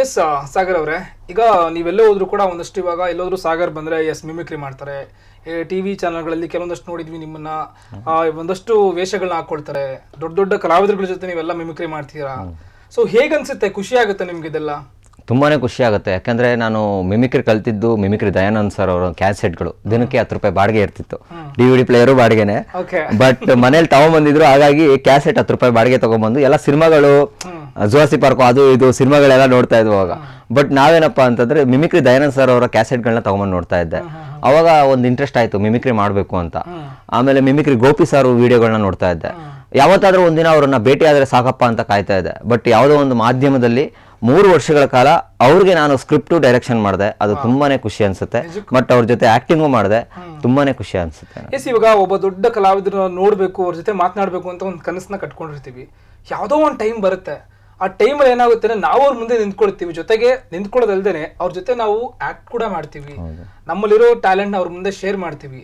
S uh, Sagar ಅವರೇ ಈಗ ನೀವೆಲ್ಲೇ ಹೋದ್ರು ಕೂಡ ಒಂದಷ್ಟು ಇವಾಗ ಎಲ್ಲೋದ್ರೂ ಸಾಗರ್ ಬಂದ್ರೆ ಎಸ್ ಮಿಮಿಕ್ರಿ ಮಾಡ್ತಾರೆ ಟಿ ವಿ ಚಾನಲ್ಗಳಲ್ಲಿ ಕೆಲವೊಂದಷ್ಟು ನೋಡಿದ್ವಿ ನಿಮ್ಮನ್ನ ಒಂದಷ್ಟು ವೇಷಗಳನ್ನ ಹಾಕೊಳ್ತಾರೆ ದೊಡ್ಡ ದೊಡ್ಡ ಕಲಾವಿದರುಗಳ ಜೊತೆ ನೀವೆಲ್ಲ ಮಿಮಿಕ್ರಿ ಮಾಡ್ತೀರಾ ಸೊ ಹೇಗನ್ಸುತ್ತೆ ಖುಷಿ ಆಗುತ್ತೆ ನಿಮ್ಗೆ ಇದೆಲ್ಲ ತುಂಬಾನೇ ಖುಷಿ ಆಗುತ್ತೆ ಯಾಕಂದ್ರೆ ನಾನು ಮಿಮಿಕ್ರಿ ಕಲ್ತಿದ್ದು ಮಿಮಿಕ್ರಿ ದಯಾನಂದ್ ಸರ್ ಅವರ ಕ್ಯಾಸೆಟ್ಗಳು ದಿನಕ್ಕೆ ಹತ್ತು ರೂಪಾಯಿ ಬಾಡಿಗೆ ಇರ್ತಿತ್ತು ಡಿ ವಿ ಡಿ ಪ್ಲೇಯರು ಬಾಡಿಗೆನೆ ಬಟ್ ಮನೇಲಿ ತಗೊಂಬಂದಿದ್ರು ಹಾಗಾಗಿ ಕ್ಯಾಸೆಟ್ ಹತ್ತು ರೂಪಾಯಿ ಬಾಡಿಗೆ ತಗೊಂಡ್ಬಂದು ಎಲ್ಲ ಸಿನಿಮಾಗಳು ಜೋಸಿ ಪಾರ್ಕು ಅದು ಇದು ಸಿನಿಮಾಗಳೆಲ್ಲ ನೋಡ್ತಾ ಇದ್ವು ಅವಾಗ ಬಟ್ ನಾವೇನಪ್ಪ ಅಂತಂದ್ರೆ ಮಿಮಿಕ್ರಿ ದಯಾನಂದ್ ಸರ್ ಅವರ ಗಳನ್ನ ತಗೊಂಡು ನೋಡ್ತಾ ಇದ್ದೆ ಅವಾಗ ಒಂದು ಇಂಟ್ರೆಸ್ಟ್ ಆಯ್ತು ಮಿಮಿಕ್ರಿ ಮಾಡಬೇಕು ಅಂತ ಆಮೇಲೆ ಮಿಮಿಕ್ರಿ ಗೋಪಿ ಸಾರು ವಿಡಿಯೋಗಳನ್ನ ನೋಡ್ತಾ ಇದ್ದೆ ಯಾವತ್ತಾದರೂ ಒಂದಿನ ಅವರನ್ನ ಭೇಟಿ ಆದ್ರೆ ಸಾಕಪ್ಪ ಅಂತ ಕಾಯ್ತಾ ಇದ್ದೆ ಬಟ್ ಯಾವುದೋ ಒಂದು ಮಾಧ್ಯಮದಲ್ಲಿ ಮೂರು ವರ್ಷಗಳ ಕಾಲ ಅವ್ರಿಗೆ ನಾನು ಸ್ಕ್ರಿಪ್ಟು ಡೈರೆಕ್ಷನ್ ಮಾಡಿದೆ ಅದು ತುಂಬಾನೇ ಖುಷಿ ಅನ್ಸುತ್ತೆ ಬಟ್ ಅವ್ರ ಜೊತೆ ಆಕ್ಟಿಂಗು ಮಾಡಿದೆ ತುಂಬಾನೇ ಖುಷಿ ಅನ್ಸುತ್ತೆ ಎಸ್ ಇವಾಗ ಒಬ್ಬ ದೊಡ್ಡ ಕಲಾವಿದರನ್ನ ನೋಡಬೇಕು ಅವ್ರ ಜೊತೆ ಮಾತನಾಡಬೇಕು ಅಂತ ಒಂದು ಕನಸನ್ನ ಕಟ್ಕೊಂಡಿರ್ತೀವಿ ಯಾವುದೋ ಒಂದು ಟೈಮ್ ಬರುತ್ತೆ ಆ ಟೈಮಲ್ಲಿ ಏನಾಗುತ್ತೆ ಅಂದ್ರೆ ನಾವು ಅವ್ರ ಮುಂದೆ ನಿಂತ್ಕೊಳ್ತೀವಿ ಜೊತೆಗೆ ನಿಂತ್ಕೊಳ್ಳೋದಲ್ದೇನೆ ಅವ್ರ ಜೊತೆ ನಾವು ಆಕ್ಟ್ ಕೂಡ ಮಾಡ್ತೀವಿ ನಮ್ಮಲ್ಲಿರೋ ಟ್ಯಾಲೆಂಟ್ ಅವ್ರ ಮುಂದೆ ಶೇರ್ ಮಾಡ್ತೀವಿ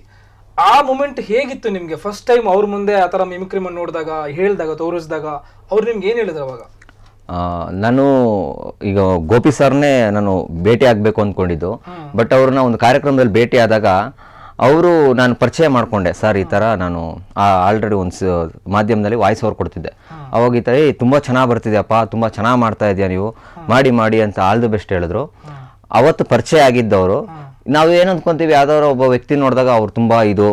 ಆ ಮೂಮೆಂಟ್ ಹೇಗಿತ್ತು ನಿಮಗೆ ಫಸ್ಟ್ ಟೈಮ್ ಅವ್ರ ಮುಂದೆ ಆ ಥರ ಮಿಮಿಕ್ರಿ ನೋಡಿದಾಗ ಹೇಳಿದಾಗ ತೋರಿಸಿದಾಗ ಅವ್ರು ನಿಮ್ಗೆ ಏನು ಹೇಳಿದ್ರು ಅವಾಗ ನಾನು ಈಗ ಗೋಪಿ ಸರ್ನೇ ನಾನು ಭೇಟಿ ಆಗಬೇಕು ಅಂದ್ಕೊಂಡಿದ್ದು ಬಟ್ ಅವ್ರನ್ನ ಒಂದು ಕಾರ್ಯಕ್ರಮದಲ್ಲಿ ಭೇಟಿ ಆದಾಗ ಅವರು ನಾನು ಪರಿಚಯ ಮಾಡಿಕೊಂಡೆ ಸರ್ ಈ ಥರ ನಾನು ಆಲ್ರೆಡಿ ಒಂದು ಮಾಧ್ಯಮದಲ್ಲಿ ವಾಯ್ಸ್ ಓವರ್ ಕೊಡ್ತಿದ್ದೆ ಅವಾಗ ಈ ಥರ ಏ ತುಂಬ ಚೆನ್ನಾಗಿ ಬರ್ತಿದ್ಯಪ್ಪ ತುಂಬ ಚೆನ್ನಾಗಿ ಮಾಡ್ತಾ ಇದೆಯಾ ನೀವು ಮಾಡಿ ಮಾಡಿ ಅಂತ ಆಲ್ ದ ಬೆಸ್ಟ್ ಹೇಳಿದ್ರು ಅವತ್ತು ಪರಿಚಯ ಆಗಿದ್ದವರು ನಾವು ಏನು ಅಂದ್ಕೊಂತೀವಿ ಯಾವ್ದಾದ್ರು ಒಬ್ಬ ವ್ಯಕ್ತಿ ನೋಡಿದಾಗ ಅವ್ರು ತುಂಬ ಇದು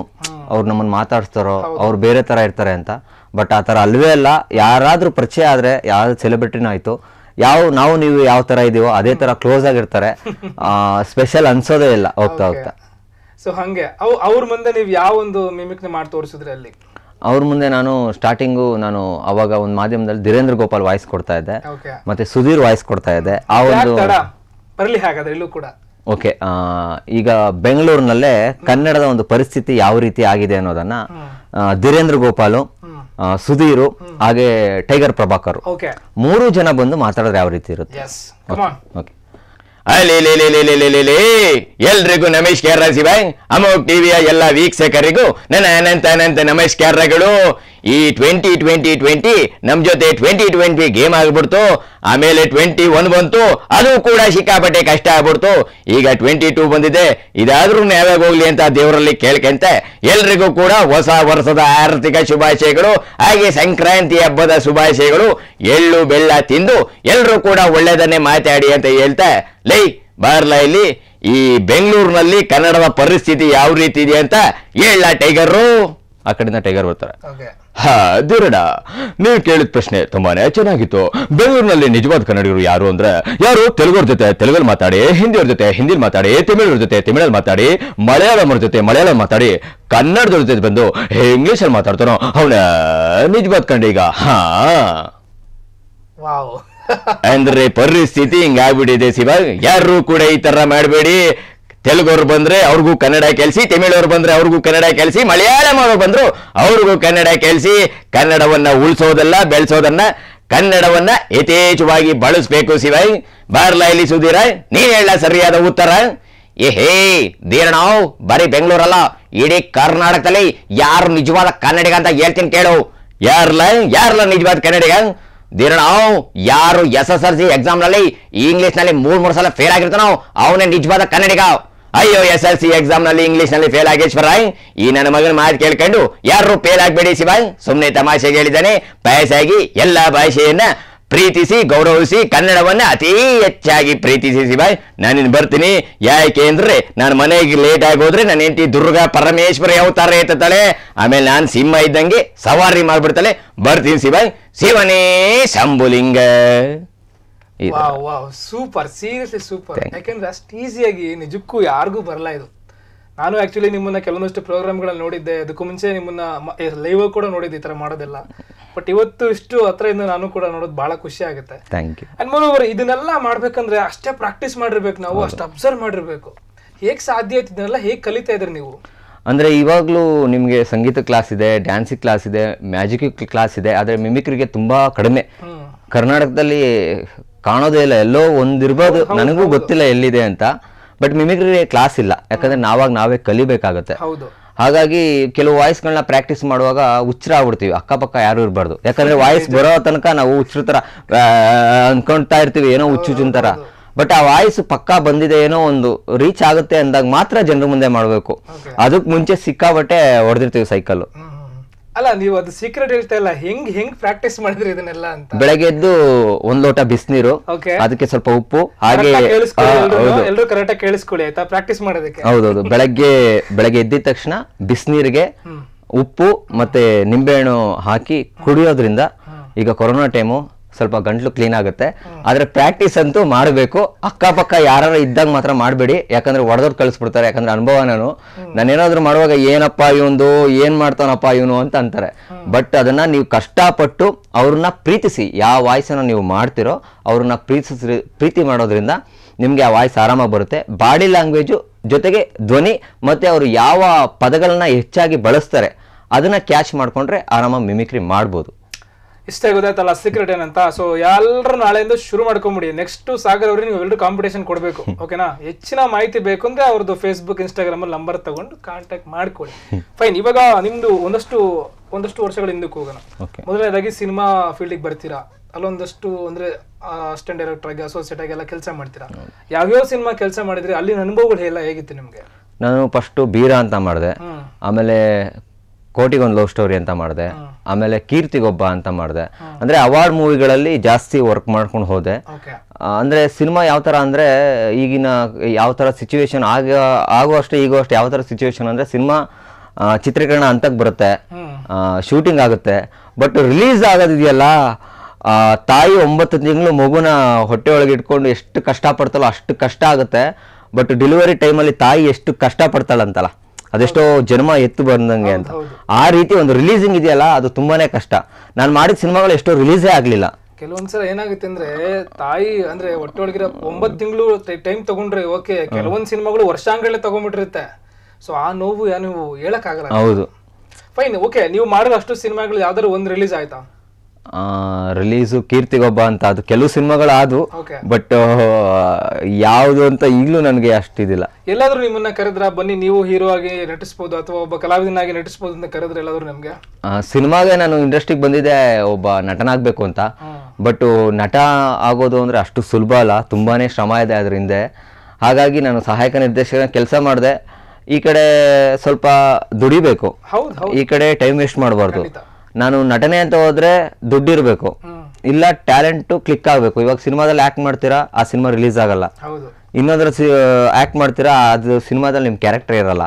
ಅವ್ರು ನಮ್ಮನ್ನು ಮಾತಾಡ್ಸ್ತಾರೋ ಅವ್ರು ಬೇರೆ ಥರ ಇರ್ತಾರೆ ಅಂತ ಬಟ್ ಆ ಥರ ಅಲ್ಲವೇ ಅಲ್ಲ ಯಾರಾದರೂ ಪರಿಚಯ ಆದರೆ ಯಾವ ಸೆಲೆಬ್ರಿಟಿನೂ ಆಯಿತು ಯಾವ ನಾವು ನೀವು ಯಾವ ಥರ ಇದೀವೋ ಅದೇ ಥರ ಕ್ಲೋಸ್ ಆಗಿರ್ತಾರೆ ಸ್ಪೆಷಲ್ ಅನ್ಸೋದೇ ಇಲ್ಲ ಹೋಗ್ತಾ ಹೋಗ್ತಾ ಸೊ ಹಂಗೆ ಅವ್ರ ಮುಂದೆ ನೀವು ಯಾವ ಒಂದು ಮಿಮಿಕ್ನ ಮಾಡಿ ತೋರಿಸಿದ್ರೆ ಅಲ್ಲಿ ಅವ್ರ ಮುಂದೆ ನಾನು ಸ್ಟಾರ್ಟಿಂಗು ನಾನು ಅವಾಗ ಒಂದು ಮಾಧ್ಯಮದಲ್ಲಿ ಧೀರೇಂದ್ರ ಗೋಪಾಲ್ ವಾಯ್ಸ್ ಕೊಡ್ತಾ ಇದ್ದೆ ಮತ್ತೆ ಸುಧೀರ್ ವಾಯ್ಸ್ ಕೊಡ್ತಾ ಇದ್ದೆ ಆ ಒಂದು ಬರಲಿ ಹಾಗಾದ್ರೆ ಇಲ್ಲೂ ಕೂಡ ಓಕೆ ಈಗ ಬೆಂಗಳೂರಿನಲ್ಲೇ ಕನ್ನಡದ ಒಂದು ಪರಿಸ್ಥಿತಿ ಯಾವ ರೀತಿ ಆಗಿದೆ ಅನ್ನೋದನ್ನ ಧೀರೇಂದ್ರ ಗೋಪಾಲು ಸುಧೀರು ಹಾಗೆ ಟೈಗರ್ ಪ್ರಭಾಕರ್ ಮೂರು ಜನ ಬಂದು ಮಾತಾಡಿದ್ರೆ ಯಾವ ರೀತಿ ಇರುತ್ತೆ ಓಕೆ ಅಲಿ ಎಲ್ರಿಗೂ ನಮೇಶ್ ಕೇರ್ ರಾಜಿ ಅಮೋಕ್ ಟಿವಿಯ ಎಲ್ಲಾ ವೀಕ್ಷಕರಿಗೂ ನನ್ನ ಅನಂತ ಅನಂತ ನಮೇಶ್ ಈ ಟ್ವೆಂಟಿ ಟ್ವೆಂಟಿ ಟ್ವೆಂಟಿ ನಮ್ಮ ಜೊತೆ ಟ್ವೆಂಟಿ ಟ್ವೆಂಟಿ ಗೇಮ್ ಆಗ್ಬಿಡ್ತು ಆಮೇಲೆ ಟ್ವೆಂಟಿ ಒನ್ ಬಂತು ಅದು ಕೂಡ ಸಿಕ್ಕಾಪಟ್ಟೆ ಕಷ್ಟ ಆಗ್ಬಿಡ್ತು ಈಗ ಟ್ವೆಂಟಿ ಟೂ ಬಂದಿದೆ ಇದಾದ್ರೂ ಯಾವಾಗ ಹೋಗ್ಲಿ ಅಂತ ದೇವರಲ್ಲಿ ಕೇಳ್ಕಂತೆ ಎಲ್ರಿಗೂ ಕೂಡ ಹೊಸ ವರ್ಷದ ಆರ್ಥಿಕ ಶುಭಾಶಯಗಳು ಹಾಗೆ ಸಂಕ್ರಾಂತಿ ಹಬ್ಬದ ಶುಭಾಶಯಗಳು ಎಳ್ಳು ಬೆಲ್ಲ ತಿಂದು ಎಲ್ಲರೂ ಕೂಡ ಒಳ್ಳೆಯದನ್ನೇ ಮಾತಾಡಿ ಅಂತ ಹೇಳ್ತಾ ಲೈ ಬಾರ್ಲಾ ಇಲ್ಲಿ ಈ ಬೆಂಗಳೂರಿನಲ್ಲಿ ಕನ್ನಡದ ಪರಿಸ್ಥಿತಿ ಯಾವ ರೀತಿ ಇದೆ ಅಂತ ಹೇಳ ಟೈಗರು ಆ ಕಡೆಯಿಂದ ಟೈಗರ್ ಬರ್ತಾರೆ ಹಾದಿರಣ ನೀವು ಕೇಳಿದ ಪ್ರಶ್ನೆ ತುಂಬಾನೇ ಚೆನ್ನಾಗಿತ್ತು ಬೆಂಗಳೂರಿನಲ್ಲಿ ನಿಜವಾದ ಕನ್ನಡಿಗರು ಯಾರು ಅಂದ್ರೆ ಯಾರು ತೆಲುಗುರ ಜೊತೆ ತೆಲುಗಲ್ಲಿ ಮಾತಾಡಿ ಹಿಂದಿಯವ್ರ ಜೊತೆ ಹಿಂದಿ ಮಾತಾಡಿ ತಮಿಳವ್ರ ಜೊತೆ ತಮಿಳಲ್ಲಿ ಮಾತಾಡಿ ಅವ್ರ ಜೊತೆ ಮಲಯಾಳಂ ಮಾತಾಡಿ ಕನ್ನಡದವ್ರ ಜೊತೆ ಬಂದು ಅಲ್ಲಿ ಮಾತಾಡ್ತಾನೋ ಅವನ ನಿಜವಾದ ಕನ್ನಡಿಗ ಹಾ ಅಂದ್ರೆ ಪರಿಸ್ಥಿತಿ ಹಿಂಗಾಗ್ಬಿಟ್ಟಿದೆ ಶಿವ ಯಾರು ಕೂಡ ಈ ತರ ಮಾಡಬೇಡಿ ತೆಲುಗವ್ರು ಬಂದ್ರೆ ಅವ್ರಿಗೂ ಕನ್ನಡ ಕಲಿಸಿ ತಮಿಳವ್ರು ಬಂದ್ರೆ ಅವ್ರಿಗೂ ಕನ್ನಡ ಕಲಿಸಿ ಮಲಯಾಳಂ ಅವರು ಬಂದ್ರು ಅವ್ರಿಗೂ ಕನ್ನಡ ಕಲಿಸಿ ಕನ್ನಡವನ್ನ ಉಳಿಸೋದಲ್ಲ ಬೆಳೆಸೋದನ್ನ ಕನ್ನಡವನ್ನ ಯಥೇಚ್ಛವಾಗಿ ಬಳಸಬೇಕು ಶಿವಾಯ್ ಬಾರ್ಲಾ ಇಲ್ಲಿ ಸುಧೀರ ನೀನ್ ಹೇಳ ಸರಿಯಾದ ಉತ್ತರ ಏ ಹೇ ನಾವು ಬರೀ ಬೆಂಗಳೂರಲ್ಲ ಇಡೀ ಕರ್ನಾಟಕದಲ್ಲಿ ಯಾರು ನಿಜವಾದ ಕನ್ನಡಿಗ ಅಂತ ಹೇಳ್ತೀನಿ ಕೇಳು ಯಾರ್ಲ ಯಾರ್ಲ ನಿಜವಾದ ಕನ್ನಡಿಗ ನಾವು ಯಾರು S S L C English ನಲ್ಲಿ ಮೂರ್ ಮೂರು ಸಲ ಫೇಲ್ ಆಗಿರ್ತಾನೋ ಅವನೇ ನಿಜವಾದ ಕನ್ನಡಿಗ ಅಯ್ಯೋ ಎಸ್ ಎಲ್ ಸಿ ಎಕ್ಸಾಮ್ ನಲ್ಲಿ ಇಂಗ್ಲಿಷ್ ನಲ್ಲಿ ಫೇಲ್ ಆಗೇಶ್ವರಾಯ್ ಈ ನನ್ನ ಮಗನ ಮಾತು ಕೇಳ್ಕೊಂಡು ಯಾರು ಫೇಲ್ ಆಗ್ಬೇಡಿ ಶಿವಾಯ್ ಸುಮ್ಮನೆ ತಮಾಷೆಗೆ ಹೇಳಿದ್ದಾನೆ ಬಯಸಾಗಿ ಎಲ್ಲಾ ಭಾಷೆಯನ್ನ ಪ್ರೀತಿಸಿ ಗೌರವಿಸಿ ಕನ್ನಡವನ್ನ ಅತಿ ಹೆಚ್ಚಾಗಿ ಪ್ರೀತಿಸಿ ಶಿವಾಯ್ ನಾನಿನ್ ಬರ್ತೀನಿ ಯಾಕೆ ಅಂದ್ರೆ ನಾನು ಮನೆಗೆ ಲೇಟ್ ಆಗಿ ಹೋದ್ರೆ ನನ್ನ ಹೆಂಡತಿ ದುರ್ಗಾ ಯಾವ ತರ ಎತ್ತತಾಳೆ ಆಮೇಲೆ ನಾನು ಸಿಂಹ ಇದ್ದಂಗೆ ಸವಾರಿ ಮಾಡ್ಬಿಡ್ತಾಳೆ ಬರ್ತೀನಿ ಶಿವಾಯ್ ಶಿವನೇ ಶಂಭುಲಿಂಗ ವಾಹ್ ವಾವ್ ಸೂಪರ್ ಸೀರಿಯಸ್ಲಿ ಸೂಪರ್ ಯಾಕೆಂದ್ರೆ ಅಷ್ಟು ಈಸಿಯಾಗಿ ನಿಜಕ್ಕೂ ಯಾರಿಗೂ ಬರಲ್ಲ ಇದು ನಾನು ಆಕ್ಚುಲಿ ನಿಮ್ಮನ್ನ ಕೆಲವೊಂದಷ್ಟು ಪ್ರೋಗ್ರಾಮ್ ಪ್ರೋಗ್ರಾಮ್ಗಳಲ್ಲಿ ನೋಡಿದ್ದೆ ಅದಕ್ಕೂ ಮುಂಚೆ ನಿಮ್ಮನ್ನ ಲೈವ್ ಕೂಡ ನೋಡಿದ್ದೆ ಈ ತರ ಮಾಡೋದೆಲ್ಲ ಬಟ್ ಇವತ್ತು ಇಷ್ಟು ಹತ್ರದಿಂದ ನಾನು ಕೂಡ ನೋಡೋದು ಬಹಳ ಖುಷಿ ಆಗುತ್ತೆ ಯು ಇದನ್ನೆಲ್ಲ ಮಾಡ್ಬೇಕಂದ್ರೆ ಅಷ್ಟೇ ಪ್ರಾಕ್ಟೀಸ್ ಮಾಡಿರ್ಬೇಕು ನಾವು ಅಷ್ಟು ಅಬ್ಸರ್ವ್ ಮಾಡಿರ್ಬೇಕು ಹೇಗೆ ಸಾಧ್ಯ ಆಯ್ತು ಇದನ್ನೆಲ್ಲ ಹೇಗೆ ಕಲಿತಾ ಇದ್ರಿ ನೀವು ಅಂದ್ರೆ ಇವಾಗ್ಲೂ ನಿಮಗೆ ಸಂಗೀತ ಕ್ಲಾಸ್ ಇದೆ ಡ್ಯಾನ್ಸಿಗೆ ಕ್ಲಾಸ್ ಇದೆ ಮ್ಯಾಜಿಕ್ ಕ್ಲಾಸ್ ಇದೆ ಆದರೆ ಮಿಮಿಕ್ರಿಗೆ ತುಂಬಾ ಕಡಿಮೆ ಕರ್ನಾಟಕದಲ್ಲಿ ಕಾಣೋದೇ ಇಲ್ಲ ಎಲ್ಲೋ ಒಂದಿರ್ಬೋದು ನನಗೂ ಗೊತ್ತಿಲ್ಲ ಎಲ್ಲಿದೆ ಅಂತ ಬಟ್ ಮಿಮಿಕ್ರಿ ಕ್ಲಾಸ್ ಇಲ್ಲ ಯಾಕಂದ್ರೆ ನಾವಾಗ ನಾವೇ ಕಲಿಬೇಕಾಗತ್ತೆ ಹಾಗಾಗಿ ಕೆಲವು ವಾಯ್ಸ್ಗಳನ್ನ ಪ್ರಾಕ್ಟೀಸ್ ಮಾಡುವಾಗ ಉಚ್ಚರ ಆಗ್ಬಿಡ್ತೀವಿ ಅಕ್ಕಪಕ್ಕ ಯಾರು ಇರಬಾರ್ದು ಯಾಕಂದ್ರೆ ವಾಯ್ಸ್ ಬರೋ ತನಕ ನಾವು ಉಚ್ಚರ ತರ ಅನ್ಕೊಂತಾ ಇರ್ತೀವಿ ಏನೋ ಉಚ್ಚು ಬಟ್ ಆ ವಾಯ್ಸ್ ಪಕ್ಕಾ ಬಂದಿದೆ ಏನೋ ಒಂದು ರೀಚ್ ಆಗುತ್ತೆ ಅಂದಾಗ ಮಾತ್ರ ಜನರ ಮುಂದೆ ಮಾಡಬೇಕು ಅದಕ್ಕೆ ಮುಂಚೆ ಸಿಕ್ಕಾಬಟ್ಟೆ ಹೊಡೆದಿರ್ತೀವಿ ಸೈಕಲ್ಲು ಅಲ್ಲ ನೀವು ಅದು ಸೀಕ್ರೆಟ್ ಹೇಳ್ತಾ ಇಲ್ಲ ಹೆಂಗ್ ಹೆಂಗ್ ಪ್ರಾಕ್ಟೀಸ್ ಮಾಡಿದ್ರಿ ಇದನ್ನೆಲ್ಲ ಅಂತ ಬೆಳಗ್ಗೆ ಎದ್ದು ಒಂದ್ ಲೋಟ ಬಿಸಿನೀರು ಅದಕ್ಕೆ ಸ್ವಲ್ಪ ಉಪ್ಪು ಹಾಗೆ ಎಲ್ಲರೂ ಕರೆಕ್ಟ್ ಆಗಿ ಕೇಳಿಸ್ಕೊಳ್ಳಿ ಆಯ್ತಾ ಪ್ರಾಕ್ಟೀಸ್ ಮಾಡೋದಕ್ಕೆ ಹೌದೌದು ಬೆಳಗ್ಗೆ ಬೆಳಗ್ಗೆ ಎದ್ದಿದ ತಕ್ಷಣ ಬಿಸಿನೀರಿಗೆ ಉಪ್ಪು ಮತ್ತೆ ನಿಂಬೆಹಣ್ಣು ಹಾಕಿ ಕುಡಿಯೋದ್ರಿಂದ ಈಗ ಕೊರೋನಾ ಟೈಮು ಸ್ವಲ್ಪ ಗಂಟ್ಲು ಕ್ಲೀನ್ ಆಗುತ್ತೆ ಆದರೆ ಪ್ರಾಕ್ಟೀಸ್ ಅಂತೂ ಮಾಡಬೇಕು ಅಕ್ಕಪಕ್ಕ ಯಾರು ಇದ್ದಾಗ ಮಾತ್ರ ಮಾಡಬೇಡಿ ಯಾಕಂದ್ರೆ ಒಡೆದವ್ರು ಕಳಿಸ್ಬಿಡ್ತಾರೆ ಯಾಕಂದ್ರೆ ಅನುಭವ ನಾನು ನಾನೇನಾದರೂ ಮಾಡುವಾಗ ಏನಪ್ಪ ಇವನು ಏನು ಮಾಡ್ತಾನಪ್ಪ ಇವನು ಅಂತ ಅಂತಾರೆ ಬಟ್ ಅದನ್ನು ನೀವು ಕಷ್ಟಪಟ್ಟು ಅವ್ರನ್ನ ಪ್ರೀತಿಸಿ ಯಾವ ವಾಯ್ಸನ್ನು ನೀವು ಮಾಡ್ತಿರೋ ಅವ್ರನ್ನ ಪ್ರೀತಿಸ್ ಪ್ರೀತಿ ಮಾಡೋದ್ರಿಂದ ನಿಮಗೆ ಆ ವಾಯ್ಸ್ ಆರಾಮಾಗಿ ಬರುತ್ತೆ ಬಾಡಿ ಲ್ಯಾಂಗ್ವೇಜು ಜೊತೆಗೆ ಧ್ವನಿ ಮತ್ತು ಅವರು ಯಾವ ಪದಗಳನ್ನ ಹೆಚ್ಚಾಗಿ ಬಳಸ್ತಾರೆ ಅದನ್ನು ಕ್ಯಾಚ್ ಮಾಡಿಕೊಂಡ್ರೆ ಆರಾಮಾಗಿ ಮಿಮಿಕ್ರಿ ಮಾಡ್ಬೋದು ಇಷ್ಟೇ ಗೊತ್ತಾಯ್ತಲ್ಲ ಸೀಕ್ರೆಟ್ ಏನಂತ ಸೊ ಎಲ್ಲರೂ ನಾಳೆಯಿಂದ ಶುರು ಮಾಡ್ಕೊಂಬಿಡಿ ನೆಕ್ಸ್ಟ್ ಸಾಗರ್ ಅವ್ರಿಗೆ ನೀವು ಎಲ್ಲರೂ ಕಾಂಪಿಟೇಷನ್ ಕೊಡಬೇಕು ಓಕೆನಾ ಹೆಚ್ಚಿನ ಮಾಹಿತಿ ಬೇಕು ಅಂದ್ರೆ ಅವ್ರದ್ದು ಫೇಸ್ಬುಕ್ ಇನ್ಸ್ಟಾಗ್ರಾಮ್ ಅಲ್ಲಿ ನಂಬರ್ ತಗೊಂಡು ಕಾಂಟ್ಯಾಕ್ಟ್ ಮಾಡ್ಕೊಳ್ಳಿ ಫೈನ್ ಇವಾಗ ನಿಮ್ದು ಒಂದಷ್ಟು ಒಂದಷ್ಟು ವರ್ಷಗಳ ಹಿಂದಕ್ಕೆ ಹೋಗೋಣ ಮೊದಲನೇದಾಗಿ ಸಿನಿಮಾ ಫೀಲ್ಡಿಗೆ ಬರ್ತೀರಾ ಅಲ್ಲೊಂದಷ್ಟು ಅಂದ್ರೆ ಅಸಿಸ್ಟೆಂಟ್ ಡೈರೆಕ್ಟರ್ ಆಗಿ ಅಸೋಸಿಯೇಟ್ ಆಗಿ ಎಲ್ಲ ಕೆಲಸ ಮಾಡ್ತೀರಾ ಯಾವ್ಯಾವ ಸಿನಿಮಾ ಕೆಲಸ ಮಾಡಿದ್ರೆ ಅಲ್ಲಿನ ಅನುಭವಗಳು ಎಲ್ಲ ಹೇಗಿತ್ತು ನಿಮಗೆ ನಾನು ಫಸ್ಟ್ ಬೀರಾ ಅಂತ ಮಾಡಿದೆ ಆಮೇಲೆ ಕೋಟಿಗೊಂದು ಲವ್ ಸ್ಟೋರಿ ಅಂತ ಮಾಡಿದೆ ಆಮೇಲೆ ಕೀರ್ತಿಗೊಬ್ಬ ಅಂತ ಮಾಡಿದೆ ಅಂದರೆ ಅವಾರ್ಡ್ ಮೂವಿಗಳಲ್ಲಿ ಜಾಸ್ತಿ ವರ್ಕ್ ಮಾಡ್ಕೊಂಡು ಹೋದೆ ಅಂದರೆ ಸಿನಿಮಾ ಯಾವ ಥರ ಅಂದರೆ ಈಗಿನ ಯಾವ ಥರ ಸಿಚುವೇಶನ್ ಆಗ ಆಗೋ ಅಷ್ಟೇ ಈಗೋ ಅಷ್ಟೇ ಯಾವ ಥರ ಸಿಚುವೇಶನ್ ಅಂದರೆ ಸಿನಿಮಾ ಚಿತ್ರೀಕರಣ ಅಂತಕ್ಕೆ ಬರುತ್ತೆ ಶೂಟಿಂಗ್ ಆಗುತ್ತೆ ಬಟ್ ರಿಲೀಸ್ ಆಗೋದಿದೆಯಲ್ಲ ತಾಯಿ ಒಂಬತ್ತು ತಿಂಗಳು ಮಗುನ ಹೊಟ್ಟೆ ಒಳಗೆ ಇಟ್ಕೊಂಡು ಎಷ್ಟು ಕಷ್ಟ ಅಷ್ಟು ಕಷ್ಟ ಆಗುತ್ತೆ ಬಟ್ ಡೆಲಿವರಿ ಟೈಮಲ್ಲಿ ತಾಯಿ ಎಷ್ಟು ಕಷ್ಟ ಪಡ್ತಾಳಂತಲ್ಲ ಅದೆಷ್ಟೋ ಜನ್ಮ ಎತ್ತು ಬಂದಂಗೆ ಅಂತ ಆ ರೀತಿ ಒಂದು ರಿಲೀಸಿಂಗ್ ಇದೆಯಲ್ಲ ಅದು ತುಂಬಾನೇ ಕಷ್ಟ ನಾನು ಮಾಡಿದ ಸಿನಿಮಾಗಳು ಎಷ್ಟೋ ರಿಲೀಸೇ ಆಗ್ಲಿಲ್ಲ ಕೆಲವೊಂದ್ಸಲ ಏನಾಗುತ್ತೆ ಅಂದ್ರೆ ತಾಯಿ ಅಂದ್ರೆ ಒಟ್ಟೊಳಗಿರೋ ಒಂಬತ್ ತಿಂಗಳು ಟೈಮ್ ತಗೊಂಡ್ರೆ ಓಕೆ ಕೆಲವೊಂದ್ ಸಿನಿಮಾಗಳು ವರ್ಷಾಂಗಳೇ ತಗೊಂಡ್ಬಿಟ್ಟಿರುತ್ತೆ ಸೊ ಆ ನೋವು ನೀವು ಆಗಲ್ಲ ಹೌದು ಫೈನ್ ಓಕೆ ನೀವು ಮಾಡಿದ ಅಷ್ಟು ಸಿನಿಮಾಗಳು ಯಾವ್ದಾದ್ರು ಒಂದ್ ರಿಲೀಸ್ ಆಯ್ತಾ ರಿಲೀಸು ಕೀರ್ತಿಗೊಬ್ಬ ಅಂತ ಅದು ಕೆಲವು ಸಿನಿಮಾಗಳಾದವು ಬಟ್ ಯಾವುದು ಅಂತ ಈಗಲೂ ನನಗೆ ಅಷ್ಟಿದಿಲ್ಲ ಎಲ್ಲಾದರೂ ನಿಮ್ಮನ್ನ ಕರೆದ್ರ ಬನ್ನಿ ನೀವು ಹೀರೋ ಆಗಿ ನಟಿಸ್ಬೋದು ಅಥವಾ ಒಬ್ಬ ಕಲಾವಿದನಾಗಿ ನಟಿಸ್ಬೋದು ಅಂತ ಕರೆದ್ರೆ ಎಲ್ಲಾದರೂ ನಿಮಗೆ ಸಿನಿಮಾಗೆ ನಾನು ಇಂಡಸ್ಟ್ರಿಗೆ ಬಂದಿದ್ದೆ ಒಬ್ಬ ನಟನಾಗಬೇಕು ಅಂತ ಬಟ್ ನಟ ಆಗೋದು ಅಂದರೆ ಅಷ್ಟು ಸುಲಭ ಅಲ್ಲ ತುಂಬಾ ಶ್ರಮ ಇದೆ ಅದರಿಂದ ಹಾಗಾಗಿ ನಾನು ಸಹಾಯಕ ನಿರ್ದೇಶಕನ ಕೆಲಸ ಮಾಡಿದೆ ಈ ಕಡೆ ಸ್ವಲ್ಪ ದುಡಿಬೇಕು ಈ ಕಡೆ ಟೈಮ್ ವೇಸ್ಟ್ ಮಾಡಬಾರ್ದು ನಾನು ನಟನೆ ಅಂತ ಹೋದ್ರೆ ದುಡ್ಡಿರಬೇಕು ಇಲ್ಲ ಟ್ಯಾಲೆಂಟು ಕ್ಲಿಕ್ ಆಗಬೇಕು ಇವಾಗ ಸಿನಿಮಾದಲ್ಲಿ ಆ್ಯಕ್ಟ್ ಮಾಡ್ತೀರಾ ಆ ಸಿನಿಮಾ ರಿಲೀಸ್ ಆಗಲ್ಲ ಇನ್ನೊಂದ್ರ ಆಕ್ಟ್ ಮಾಡ್ತೀರಾ ಅದು ಸಿನಿಮಾದಲ್ಲಿ ನಿಮ್ಮ ಕ್ಯಾರೆಕ್ಟರ್ ಇರಲ್ಲ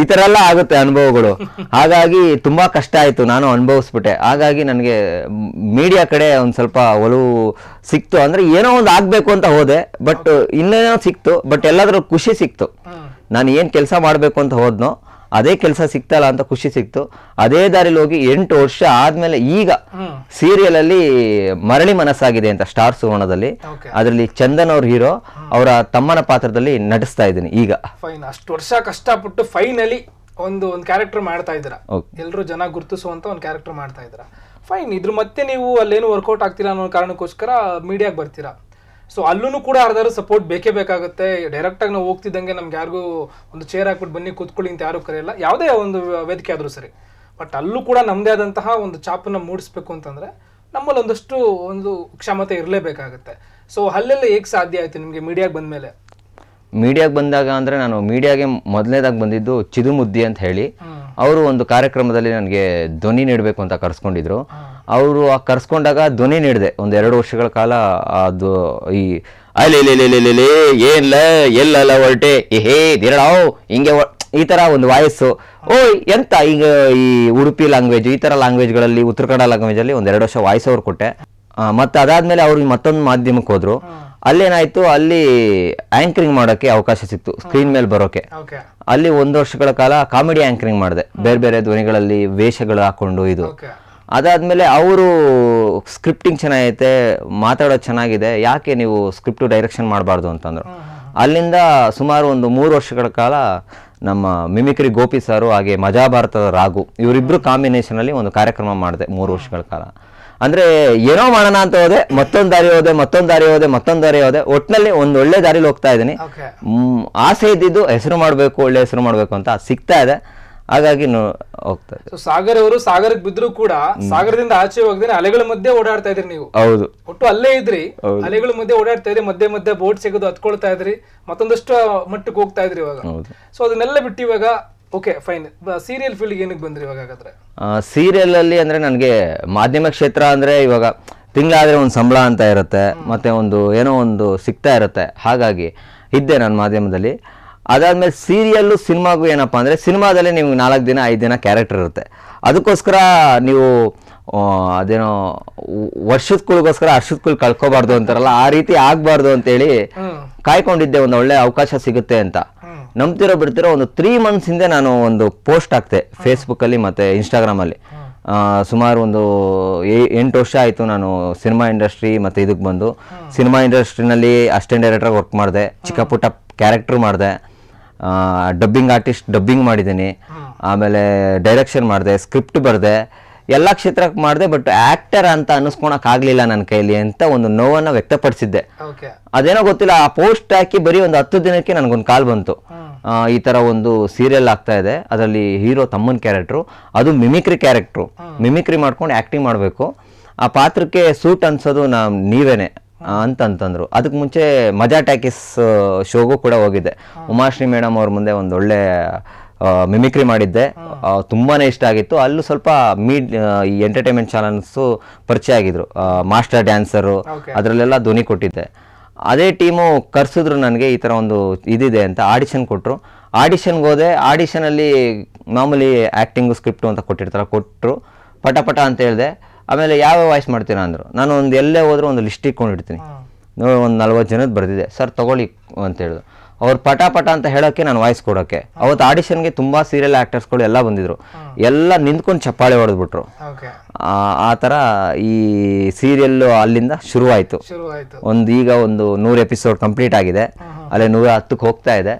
ಈ ಥರ ಎಲ್ಲ ಆಗುತ್ತೆ ಅನುಭವಗಳು ಹಾಗಾಗಿ ತುಂಬ ಕಷ್ಟ ಆಯಿತು ನಾನು ಅನುಭವಿಸ್ಬಿಟ್ಟೆ ಹಾಗಾಗಿ ನನಗೆ ಮೀಡಿಯಾ ಕಡೆ ಒಂದು ಸ್ವಲ್ಪ ಒಲವು ಸಿಕ್ತು ಅಂದರೆ ಏನೋ ಒಂದು ಆಗಬೇಕು ಅಂತ ಹೋದೆ ಬಟ್ ಇನ್ನೇನೋ ಸಿಕ್ತು ಬಟ್ ಎಲ್ಲಾದರೂ ಖುಷಿ ಸಿಕ್ತು ನಾನು ಏನು ಕೆಲಸ ಮಾಡಬೇಕು ಅಂತ ಹೋದ್ನೋ ಅದೇ ಕೆಲಸ ಸಿಕ್ತಲ್ಲ ಅಂತ ಖುಷಿ ಸಿಕ್ತು ಅದೇ ದಾರಿಲಿ ಹೋಗಿ ಎಂಟು ವರ್ಷ ಆದ್ಮೇಲೆ ಈಗ ಸೀರಿಯಲ್ ಅಲ್ಲಿ ಮರಳಿ ಮನಸ್ಸಾಗಿದೆ ಅಂತ ಸ್ಟಾರ್ ಸುವರ್ಣದಲ್ಲಿ ಅದರಲ್ಲಿ ಚಂದನ್ ಅವ್ರ ಹೀರೋ ಅವರ ತಮ್ಮನ ಪಾತ್ರದಲ್ಲಿ ನಟಿಸ್ತಾ ಇದ್ದೀನಿ ಈಗ ಫೈನ್ ಅಷ್ಟು ವರ್ಷ ಕಷ್ಟಪಟ್ಟು ಫೈನಲಿ ಒಂದು ಒಂದು ಕ್ಯಾರೆಕ್ಟರ್ ಮಾಡ್ತಾ ಇದ್ದೀರಾ ಎಲ್ಲರೂ ಜನ ಗುರುತಿಸುವಂತ ಒಂದು ಕ್ಯಾರೆಕ್ಟರ್ ಮಾಡ್ತಾ ಇದ್ದೀರಾ ಫೈನ್ ಇದ್ರ ಮತ್ತೆ ನೀವು ಅಲ್ಲೇನು ವರ್ಕೌಟ್ ಆಗ್ತಿಲ್ಲ ಅನ್ನೋ ಕಾರಣಕ್ಕೋಸ್ಕರ ಮೀಡಿಯಾಗೆ ಬರ್ತೀರಾ ಸೊ ಅಲ್ಲೂ ಕೂಡ ಯಾರ್ದಾರು ಸಪೋರ್ಟ್ ಬೇಕೇ ಬೇಕಾಗುತ್ತೆ ಡೈರೆಕ್ಟ್ ಆಗಿ ನಾವು ಹೋಗ್ತಿದ್ದಂಗೆ ನಮ್ಗೆ ಯಾರಿಗೂ ಒಂದು ಚೇರ್ ಹಾಕ್ಬಿಟ್ಟು ಬನ್ನಿ ಕೂತ್ಕೊಳ್ಳಿ ಅಂತ ಯಾರು ಕರೆಯಲ್ಲ ಯಾವುದೇ ಒಂದು ವೇದಿಕೆ ಆದರೂ ಸರಿ ಬಟ್ ಅಲ್ಲೂ ಕೂಡ ನಮ್ಮದೇ ಆದಂತಹ ಒಂದು ಚಾಪನ್ನ ಮೂಡಿಸ್ಬೇಕು ಅಂತಂದರೆ ನಮ್ಮಲ್ಲಿ ಒಂದಷ್ಟು ಒಂದು ಕ್ಷಮತೆ ಇರಲೇಬೇಕಾಗುತ್ತೆ ಸೊ ಅಲ್ಲೆಲ್ಲ ಹೇಗೆ ಸಾಧ್ಯ ಆಯಿತು ನಿಮಗೆ ಮೀಡಿಯಾಗೆ ಮೇಲೆ ಮೀಡಿಯಾಗೆ ಬಂದಾಗ ಅಂದರೆ ನಾನು ಮೀಡಿಯಾಗೆ ಮೊದಲನೇದಾಗಿ ಬಂದಿದ್ದು ಚಿದುಮುದ್ದಿ ಅಂತ ಹೇಳಿ ಅವರು ಒಂದು ಕಾರ್ಯಕ್ರಮದಲ್ಲಿ ನನಗೆ ಧ್ವನಿ ನೀಡಬೇಕು ಅಂತ ಕರ್ಸ್ಕೊಂಡಿದ್ರು ಅವರು ಆ ಕರೆಸ್ಕೊಂಡಾಗ ಧ್ವನಿ ನೀಡಿದೆ ಒಂದು ಎರಡು ವರ್ಷಗಳ ಕಾಲ ಅದು ಈ ಎಲ್ಲ ಏನ್ಲ ಎಲ್ಲ ಹೊರಟೆ ಏಹೇ ದಿರಳಾವ್ ಹಿಂಗೆ ಈ ತರ ಒಂದು ವಾಯಸ್ಸು ಓ ಎಂತ ಈಗ ಈ ಉಡುಪಿ ಲ್ಯಾಂಗ್ವೇಜ್ ಈ ಥರ ಲ್ಯಾಂಗ್ವೇಜ್ಗಳಲ್ಲಿ ಉತ್ತರ ಕನ್ನಡ ಲ್ಯಾಂಗ್ವೇಜಲ್ಲಿ ಎರಡು ವರ್ಷ ವಾಯ್ಸ್ ಅವ್ರು ಕೊಟ್ಟೆ ಮತ್ತು ಅದಾದಮೇಲೆ ಅವ್ರಿಗೆ ಮತ್ತೊಂದು ಮಾಧ್ಯಮಕ್ಕೆ ಹೋದ್ರು ಅಲ್ಲೇನಾಯ್ತು ಅಲ್ಲಿ ಆಂಕರಿಂಗ್ ಮಾಡೋಕ್ಕೆ ಅವಕಾಶ ಸಿಕ್ತು ಸ್ಕ್ರೀನ್ ಮೇಲೆ ಬರೋಕೆ ಅಲ್ಲಿ ಒಂದು ವರ್ಷಗಳ ಕಾಲ ಕಾಮಿಡಿ ಆಂಕರಿಂಗ್ ಮಾಡಿದೆ ಬೇರೆ ಬೇರೆ ಧ್ವನಿಗಳಲ್ಲಿ ವೇಷಗಳು ಹಾಕೊಂಡು ಇದು ಅದಾದ್ಮೇಲೆ ಅವರು ಸ್ಕ್ರಿಪ್ಟಿಂಗ್ ಚೆನ್ನಾಗೈತೆ ಮಾತಾಡೋದು ಚೆನ್ನಾಗಿದೆ ಯಾಕೆ ನೀವು ಸ್ಕ್ರಿಪ್ಟು ಡೈರೆಕ್ಷನ್ ಮಾಡಬಾರ್ದು ಅಂತಂದ್ರು ಅಲ್ಲಿಂದ ಸುಮಾರು ಒಂದು ಮೂರು ವರ್ಷಗಳ ಕಾಲ ನಮ್ಮ ಮಿಮಿಕ್ರಿ ಗೋಪಿ ಸಾರು ಹಾಗೆ ಮಜಾ ಭಾರತದ ರಾಗು ಇವರಿಬ್ಬರು ಕಾಂಬಿನೇಷನಲ್ಲಿ ಒಂದು ಕಾರ್ಯಕ್ರಮ ಮಾಡಿದೆ ಮೂರು ವರ್ಷಗಳ ಕಾಲ ಅಂದ್ರೆ ಏನೋ ಮಾಡೋಣ ಅಂತ ಹೋದೆ ಮತ್ತೊಂದು ದಾರಿ ಹೋದೆ ಮತ್ತೊಂದು ದಾರಿ ಹೋದೆ ಮತ್ತೊಂದು ದಾರಿ ಹೋದೆ ಒಟ್ಟಿನಲ್ಲಿ ಒಂದು ಒಳ್ಳೆ ದಾರಿಲಿ ಹೋಗ್ತಾ ಇದ್ದೀನಿ ಆಸೆ ಇದ್ದಿದ್ದು ಹೆಸರು ಮಾಡಬೇಕು ಒಳ್ಳೆ ಹೆಸರು ಮಾಡಬೇಕು ಅಂತ ಸಿಗ್ತಾ ಇದೆ ಹಾಗಾಗಿ ಹೋಗ್ತಾ ಇದೆ ಸಾಗರ್ ಅವರು ಸಾಗರಕ್ಕೆ ಬಿದ್ರು ಕೂಡ ಸಾಗರದಿಂದ ಆಚೆ ಹೋಗಿದ್ರೆ ಅಲೆಗಳ ಮಧ್ಯೆ ಓಡಾಡ್ತಾ ಇದ್ರಿ ನೀವು ಹೌದು ಒಟ್ಟು ಅಲ್ಲೇ ಇದ್ರಿ ಅಲೆಗಳ ಮಧ್ಯೆ ಓಡಾಡ್ತಾ ಇದ್ರಿ ಮಧ್ಯೆ ಮಧ್ಯೆ ಬೋಟ್ ಸಿಗೋದು ಹತ್ಕೊಳ್ತಾ ಇದ್ರಿ ಮತ್ತೊಂದಷ್ಟು ಮಟ್ಟಕ್ಕೆ ಹೋಗ್ತಾ ಇದ್ರಿ ಇವಾಗ ಸೊ ಅದನ್ನೆಲ್ಲ ಬಿಟ್ಟು ಇವಾಗ ಓಕೆ ಫೈನ್ ಸೀರಿಯಲ್ ಫೀಲ್ಡ್ ಏನಕ್ಕೆ ಬಂದ್ರಿ ಇವಾಗ ಹಾಗಾದ್ರೆ ಸೀರಿಯಲಲ್ಲಿ ಅಂದರೆ ನನಗೆ ಮಾಧ್ಯಮ ಕ್ಷೇತ್ರ ಅಂದ್ರೆ ಇವಾಗ ತಿಂಗಳಾದ್ರೆ ಒಂದು ಸಂಬಳ ಅಂತ ಇರುತ್ತೆ ಮತ್ತೆ ಒಂದು ಏನೋ ಒಂದು ಸಿಗ್ತಾ ಇರುತ್ತೆ ಹಾಗಾಗಿ ಇದ್ದೆ ನಾನು ಮಾಧ್ಯಮದಲ್ಲಿ ಅದಾದ್ಮೇಲೆ ಸೀರಿಯಲ್ಲು ಸಿನಿಮಾಗೂ ಏನಪ್ಪ ಅಂದ್ರೆ ಸಿನಿಮಾದಲ್ಲಿ ನಿಮ್ಗೆ ನಾಲ್ಕು ದಿನ ಐದು ದಿನ ಕ್ಯಾರೆಕ್ಟರ್ ಇರುತ್ತೆ ಅದಕ್ಕೋಸ್ಕರ ನೀವು ಅದೇನೋ ಅರ್ಷದ ಅರ್ಷದ್ಗಳು ಕಳ್ಕೋಬಾರ್ದು ಅಂತಾರಲ್ಲ ಆ ರೀತಿ ಆಗಬಾರ್ದು ಅಂತೇಳಿ ಕಾಯ್ಕೊಂಡಿದ್ದೆ ಒಂದು ಒಳ್ಳೆ ಅವಕಾಶ ಸಿಗುತ್ತೆ ಅಂತ ನಂಬ್ತಿರೋ ಬಿಡ್ತಿರೋ ಒಂದು ತ್ರೀ ಮಂತ್ಸ್ ಹಿಂದೆ ನಾನು ಒಂದು ಪೋಸ್ಟ್ ಹಾಕ್ತೆ ಫೇಸ್ಬುಕ್ಕಲ್ಲಿ ಮತ್ತು ಇನ್ಸ್ಟಾಗ್ರಾಮಲ್ಲಿ ಸುಮಾರು ಒಂದು ಎಂಟು ವರ್ಷ ಆಯಿತು ನಾನು ಸಿನಿಮಾ ಇಂಡಸ್ಟ್ರಿ ಮತ್ತು ಇದಕ್ಕೆ ಬಂದು ಸಿನಿಮಾ ಇಂಡಸ್ಟ್ರಿನಲ್ಲಿ ಅಸಿಸ್ಟೆಂಟ್ ಡೈರೆಕ್ಟ್ರಾಗಿ ವರ್ಕ್ ಮಾಡಿದೆ ಚಿಕ್ಕ ಪುಟ್ಟ ಕ್ಯಾರೆಕ್ಟ್ರ್ ಮಾಡಿದೆ ಡಬ್ಬಿಂಗ್ ಆರ್ಟಿಸ್ಟ್ ಡಬ್ಬಿಂಗ್ ಮಾಡಿದ್ದೀನಿ ಆಮೇಲೆ ಡೈರೆಕ್ಷನ್ ಮಾಡಿದೆ ಸ್ಕ್ರಿಪ್ಟ್ ಬರೆದೆ ಎಲ್ಲ ಕ್ಷೇತ್ರಕ್ಕೆ ಮಾಡಿದೆ ಬಟ್ ಆಕ್ಟರ್ ಅಂತ ಅನ್ನಿಸ್ಕೊಳಕ್ ಆಗ್ಲಿಲ್ಲ ನನ್ನ ಕೈಲಿ ಅಂತ ಒಂದು ನೋವನ್ನ ವ್ಯಕ್ತಪಡಿಸಿದ್ದೆ ಅದೇನೋ ಗೊತ್ತಿಲ್ಲ ಆ ಪೋಸ್ಟ್ ಹಾಕಿ ಬರೀ ಒಂದು ಹತ್ತು ದಿನಕ್ಕೆ ನನ್ಗೊಂದು ಕಾಲ್ ಬಂತು ಈ ತರ ಒಂದು ಸೀರಿಯಲ್ ಆಗ್ತಾ ಇದೆ ಅದರಲ್ಲಿ ಹೀರೋ ತಮ್ಮನ್ ಕ್ಯಾರೆಕ್ಟ್ರು ಅದು ಮಿಮಿಕ್ರಿ ಕ್ಯಾರೆಕ್ಟ್ರು ಮಿಮಿಕ್ರಿ ಮಾಡ್ಕೊಂಡು ಆಕ್ಟಿಂಗ್ ಮಾಡಬೇಕು ಆ ಪಾತ್ರಕ್ಕೆ ಸೂಟ್ ಅನ್ಸೋದು ನಾ ನೀವೇನೆ ಅಂತಂತಂದ್ರು ಅದಕ್ಕೆ ಮುಂಚೆ ಮಜಾ ಟ್ಯಾಕಿಸ್ ಶೋಗೂ ಕೂಡ ಹೋಗಿದ್ದೆ ಉಮಾಶ್ರೀ ಮೇಡಮ್ ಅವ್ರ ಮುಂದೆ ಒಂದೊಳ್ಳೆ ಮಿಮಿಕ್ರಿ ಮಾಡಿದ್ದೆ ತುಂಬಾ ಇಷ್ಟ ಆಗಿತ್ತು ಅಲ್ಲೂ ಸ್ವಲ್ಪ ಮೀಡ್ ಈ ಎಂಟರ್ಟೈನ್ಮೆಂಟ್ ಚಾನಲ್ಸು ಪರಿಚಯ ಆಗಿದ್ರು ಮಾಸ್ಟರ್ ಡ್ಯಾನ್ಸರು ಅದರಲ್ಲೆಲ್ಲ ಧ್ವನಿ ಕೊಟ್ಟಿದ್ದೆ ಅದೇ ಟೀಮು ಕರ್ಸಿದ್ರು ನನಗೆ ಈ ಥರ ಒಂದು ಇದಿದೆ ಅಂತ ಆಡಿಷನ್ ಕೊಟ್ಟರು ಆಡಿಷನ್ಗೆ ಹೋದೆ ಆಡಿಷನಲ್ಲಿ ಮಾಮೂಲಿ ಆ್ಯಕ್ಟಿಂಗು ಸ್ಕ್ರಿಪ್ಟು ಅಂತ ಕೊಟ್ಟಿರ್ತಾರೆ ಕೊಟ್ಟರು ಪಟ ಪಟ ಅಂತ ಹೇಳಿದೆ ಆಮೇಲೆ ಯಾವ ವಾಯ್ಸ್ ಮಾಡ್ತೀರಾ ಅಂದರು ನಾನು ಒಂದು ಎಲ್ಲೇ ಹೋದರೂ ಒಂದು ಲಿಸ್ಟ್ ಇಟ್ಕೊಂಡಿರ್ತೀನಿ ನೋಡಿ ಒಂದು ನಲ್ವತ್ತು ಜನದ್ದು ಬರೆದಿದೆ ಸರ್ ತೊಗೊಳ್ಳಿ ಅಂತ ಹೇಳಿದ್ರು ಅವ್ರು ಪಟ ಪಟ ಅಂತ ಹೇಳೋಕ್ಕೆ ನಾನು ವಾಯ್ಸ್ ಕೊಡೋಕ್ಕೆ ಅವತ್ತು ಆಡಿಷನ್ಗೆ ತುಂಬ ಸೀರಿಯಲ್ ಆ್ಯಕ್ಟರ್ಸ್ಗಳು ಎಲ್ಲ ಬಂದಿದ್ರು ಎಲ್ಲ ನಿಂತ್ಕೊಂಡು ಚಪ್ಪಾಳೆ ಹೊಡೆದ್ಬಿಟ್ರು ಆ ಥರ ಈ ಸೀರಿಯಲ್ಲು ಅಲ್ಲಿಂದ ಶುರುವಾಯಿತು ಒಂದು ಈಗ ಒಂದು ನೂರು ಎಪಿಸೋಡ್ ಕಂಪ್ಲೀಟ್ ಆಗಿದೆ ಅಲ್ಲೇ ನೂರ ಹತ್ತಕ್ಕೆ ಹೋಗ್ತಾ ಇದೆ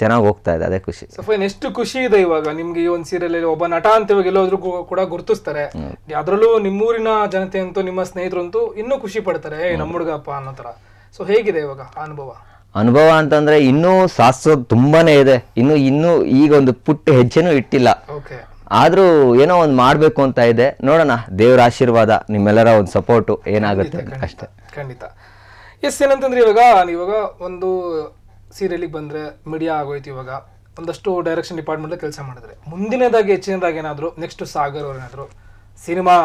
ಚೆನ್ನಾಗಿ ಹೋಗ್ತಾ ಇದೆ ಅದೇ ಖುಷಿ ಎಷ್ಟು ಖುಷಿ ಇದೆ ಇವಾಗ ನಿಮ್ಗೆ ಈ ಒಂದು ಸೀರಿಯಲ್ ಅಲ್ಲಿ ಒಬ್ಬ ನಟ ಅಂತ ಇವಾಗ ಎಲ್ಲೋದ್ರು ಕೂಡ ಗುರುತಿಸ್ತಾರೆ ಅದರಲ್ಲೂ ನಿಮ್ಮೂರಿನ ಜನತೆ ಅಂತೂ ನಿಮ್ಮ ಸ್ನೇಹಿತರಂತೂ ಇನ್ನೂ ಖುಷಿ ಪಡ್ತಾರೆ ನಮ್ಮ ಹುಡುಗಪ್ಪ ಅನ್ನೋ ತರ ಸೊ ಹೇಗಿದೆ ಇವಾಗ ಅನುಭವ ಅನುಭವ ಅಂತಂದ್ರೆ ಇನ್ನೂ ಶಾಸ್ತ್ರ ತುಂಬಾನೇ ಇದೆ ಇನ್ನು ಇನ್ನೂ ಈಗ ಒಂದು ಪುಟ್ಟ ಹೆಜ್ಜೆನೂ ಇಟ್ಟಿಲ್ಲ ಆದ್ರೂ ಏನೋ ಒಂದು ಮಾಡಬೇಕು ಅಂತ ಇದೆ ನೋಡೋಣ ದೇವರ ಆಶೀರ್ವಾದ ನಿಮ್ಮೆಲ್ಲರ ಒಂದು ಸಪೋರ್ಟ್ ಏನಾಗುತ್ತೆ ಅಷ್ಟೇ ಖಂಡಿತ ಎಸ್ ಏನಂತಂದ್ರೆ ಇವಾಗ ಇವಾಗ ಒಂದು ಸೀರಿಯಲ್ ಬಂದ್ರೆ ಮೀಡಿಯಾ ಆಗೋಯ್ತು ಇವಾಗ ಒಂದಷ್ಟು ಡೈರೆಕ್ಷನ್ ಡಿಪಾರ್ಟ್ಮೆಂಟ್ ಕೆಲಸ ಮಾಡಿದ್ರೆ ಮುಂದಿನದಾಗಿ ಹೆಚ್ಚಿನದಾಗ ಏನಾದ್ರು ನೆಕ್ಸ್ಟ್ ಸಾಗರ್ ಅವ್ರು ಸಿನಿಮಾ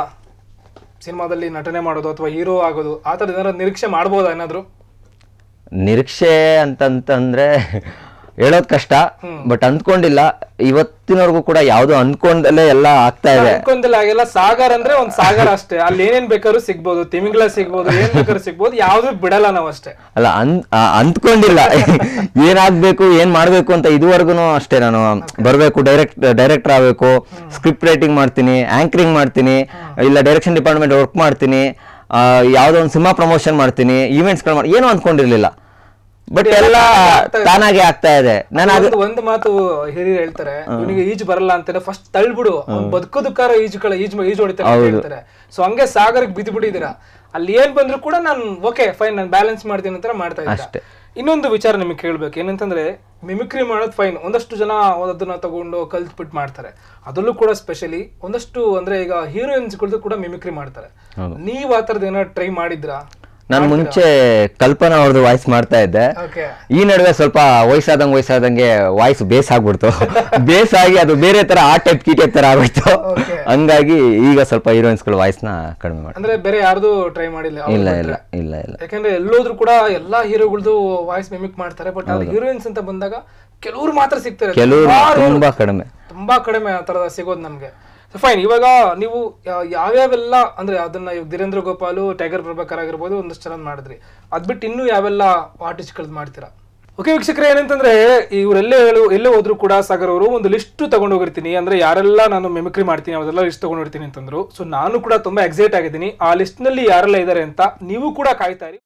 ಸಿನಿಮಾದಲ್ಲಿ ನಟನೆ ಮಾಡೋದು ಅಥವಾ ಹೀರೋ ಆಗೋದು ಆ ಥರದ ಏನಾದ್ರು ನಿರೀಕ್ಷೆ ಮಾಡ್ಬೋದಾ ಏನಾದ್ರು ನಿರೀಕ್ಷೆ ಅಂತಂತಂದ್ರೆ ಹೇಳೋದ್ ಕಷ್ಟ ಬಟ್ ಅಂದ್ಕೊಂಡಿಲ್ಲ ಇವತ್ತಿನವರೆಗೂ ಕೂಡ ಯಾವ್ದು ಅಂದ್ಕೊಂಡಲ್ಲೇ ಎಲ್ಲ ಆಗ್ತಾ ಇದೆ ಸಾಗರ್ ಸಾಗರ ಅಂದ್ರೆ ಒಂದ್ ಸಾಗರ ಅಷ್ಟೇ ಅಲ್ಲಿ ಏನೇನ್ ಬೇಕಾದ್ರೂ ಸಿಗ್ಬೋದು ತಿಮಿಂಗ್ಲ ಸಿಗ್ಬೋದು ಏನ್ ಬೇಕಾದ್ರೂ ಸಿಗ್ಬೋದು ಯಾವ್ದು ಬಿಡಲ್ಲ ನಾವು ಅಷ್ಟೇ ಅಲ್ಲ ಅಂದ್ಕೊಂಡಿಲ್ಲ ಏನಾಗ್ಬೇಕು ಏನ್ ಮಾಡ್ಬೇಕು ಅಂತ ಇದುವರೆಗೂ ಅಷ್ಟೇ ನಾನು ಬರ್ಬೇಕು ಡೈರೆಕ್ಟ್ ಡೈರೆಕ್ಟರ್ ಆಗ್ಬೇಕು ಸ್ಕ್ರಿಪ್ಟ್ ರೈಟಿಂಗ್ ಮಾಡ್ತೀನಿ ಆಂಕರಿಂಗ್ ಮಾಡ್ತೀನಿ ಇಲ್ಲ ಡೈರೆಕ್ಷನ್ ಡಿಪಾರ್ಟ್ಮೆಂಟ್ ವರ್ಕ್ ಮಾಡ್ತೀನಿ ಯಾವ್ದೋ ಒಂದು ಸಿನಿಮಾ ಪ್ರಮೋಷನ್ ಮಾಡ್ತೀನಿ ಈವೆಂಟ್ಸ್ಗಳು ಮಾಡಿ ಏನು ಅಂದ್ಕೊಂಡಿರ್ಲಿಲ್ಲ ಬಟ್ ಎಲ್ಲ ತಾನಾಗೆ ಆಗ್ತಾ ಇದೆ ನಾನು ಒಂದು ಮಾತು ಹಿರಿಯರು ಹೇಳ್ತಾರೆ ನಿಮಗೆ ಈಜು ಬರಲ್ಲ ಅಂತ ಫಸ್ಟ್ ತಳ್ಬಿಡು ಕಾರ ಈಜು ಕಳ ಈಜು ಈಜು ಹೊಡಿತಾರೆ ಸೊ ಹಂಗೆ ಸಾಗರಕ್ಕೆ ಬಿದ್ದು ಬಿಟ್ಟಿದ್ದೀರಾ ಅಲ್ಲಿ ಏನ್ ಬಂದ್ರು ಕೂಡ ನಾನು ಓಕೆ ಫೈನ್ ನಾನು ಬ್ಯಾಲೆನ್ಸ್ ಮಾಡ್ತೀನಿ ಅಂತ ಮಾಡ್ತಾ ಇದ್ದೆ ಇನ್ನೊಂದು ವಿಚಾರ ನಿಮಗೆ ಕೇಳಬೇಕು ಏನಂತಂದ್ರೆ ಮಿಮಿಕ್ರಿ ಮಾಡೋದು ಫೈನ್ ಒಂದಷ್ಟು ಜನ ಅದನ್ನ ತಗೊಂಡು ಕಲ್ತ್ಬಿಟ್ಟು ಮಾಡ್ತಾರೆ ಅದರಲ್ಲೂ ಕೂಡ ಸ್ಪೆಷಲಿ ಒಂದಷ್ಟು ಅಂದ್ರೆ ಈಗ ಹೀರೋಯಿನ್ಸ್ಗಳದ್ದು ಕೂಡ ಮಿಮಿಕ್ರಿ ಮಾಡ್ತಾರೆ ನೀವು ಆ ಥರದ ಏನಾದ್ರು ಟ್ರೈ ಮಾಡಿದ್ರಾ ನಾನು ಮುಂಚೆ ಕಲ್ಪನಾ ಅವ್ರದ್ದು ವಾಯ್ಸ್ ಮಾಡ್ತಾ ಇದ್ದೆ ಈ ನಡುವೆ ಸ್ವಲ್ಪ ವಯಸ್ಸಾದಂಗೆ ವಯಸ್ಸಾದಂಗೆ ವಾಯ್ಸ್ ಬೇಸ್ ಆಗ್ಬಿಡ್ತು ಬೇಸ್ ಆಗಿ ಅದು ಬೇರೆ ತರ ಆ ಟೈಪ್ ಕೀ ತರ ಹಂಗಾಗಿ ಈಗ ಸ್ವಲ್ಪ ಹೀರೋಯಿನ್ಸ್ ಗಳು ವಾಯ್ಸ್ ನ ಕಡಿಮೆ ಮಾಡ್ತಾರೆ ಅಂದ್ರೆ ಬೇರೆ ಯಾರ್ದು ಟ್ರೈ ಮಾಡಿಲ್ಲ ಇಲ್ಲ ಇಲ್ಲ ಇಲ್ಲ ಇಲ್ಲ ಯಾಕಂದ್ರೆ ಎಲ್ಲೋದ್ರು ಕೂಡ ಎಲ್ಲಾ ಹೀರೋಗಳದ್ದು ವಾಯ್ಸ್ ಮಿಮಿಕ್ ಮಾಡ್ತಾರೆ ಬಟ್ ಹೀರೋಯಿನ್ಸ್ ಅಂತ ಬಂದಾಗ ಕೆಲವರು ಮಾತ್ರ ಸಿಗ್ತಾರೆ ಕೆಲವರು ತುಂಬಾ ಕಡಿಮೆ ತುಂಬಾ ಕಡಿಮೆ ಆ ತರದ ಸಿಗೋದು ನಮ್ಗೆ ಸೊ ಫೈನ್ ಇವಾಗ ನೀವು ಯಾವ್ಯಾವೆಲ್ಲ ಅಂದರೆ ಅದನ್ನು ಇವಾಗ ಧೀರೇಂದ್ರ ಗೋಪಾಲು ಟೈಗರ್ ಪ್ರಭಾಕರ್ ಆಗಿರ್ಬೋದು ಒಂದಷ್ಟು ಚೆನ್ನಾಗಿ ಮಾಡಿದ್ರಿ ಅದ್ಬಿಟ್ಟು ಬಿಟ್ಟು ಇನ್ನೂ ಯಾವೆಲ್ಲ ಆರ್ಟಿಸ್ಟ್ಗಳದ್ದು ಮಾಡ್ತೀರಾ ಓಕೆ ವೀಕ್ಷಕರ ಏನಂತಂದ್ರೆ ಇವರೆಲ್ಲೇ ಹೇಳು ಎಲ್ಲೇ ಹೋದ್ರು ಕೂಡ ಸಾಗರ್ ಅವರು ಒಂದು ಲಿಸ್ಟ್ ತಗೊಂಡೋಗಿರ್ತೀನಿ ಅಂದ್ರೆ ಯಾರೆಲ್ಲ ನಾನು ಮೆಮಿಕ್ರಿ ಮಾಡ್ತೀನಿ ಅವರೆಲ್ಲ ಲಿಸ್ಟ್ ತಗೊಂಡಿರ್ತೀನಿ ಅಂತಂದ್ರು ಸೊ ನಾನು ಕೂಡ ತುಂಬಾ ಎಕ್ಸೈಟ್ ಆಗಿದ್ದೀನಿ ಆ ಲಿಸ್ಟ್ ನಲ್ಲಿ ಯಾರೆಲ್ಲ ಇದ್ದಾರೆ ಅಂತ ನೀವು ಕೂಡ ಕಾಯ್ತಾ ಇರಿ